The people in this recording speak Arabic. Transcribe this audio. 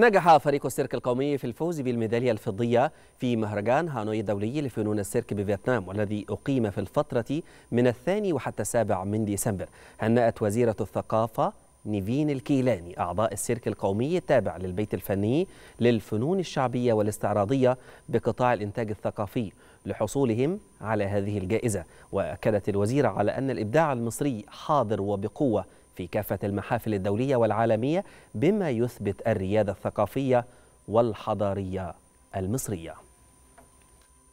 نجح فريق السيرك القومي في الفوز بالميدالية الفضية في مهرجان هانوي الدولي لفنون السيرك بفيتنام والذي أقيم في الفترة من الثاني وحتى السابع من ديسمبر هنأت وزيرة الثقافة نيفين الكيلاني أعضاء السيرك القومي التابع للبيت الفني للفنون الشعبية والاستعراضية بقطاع الإنتاج الثقافي لحصولهم على هذه الجائزة وأكدت الوزيرة على أن الإبداع المصري حاضر وبقوة في كافة المحافل الدولية والعالمية بما يثبت الريادة الثقافية والحضارية المصرية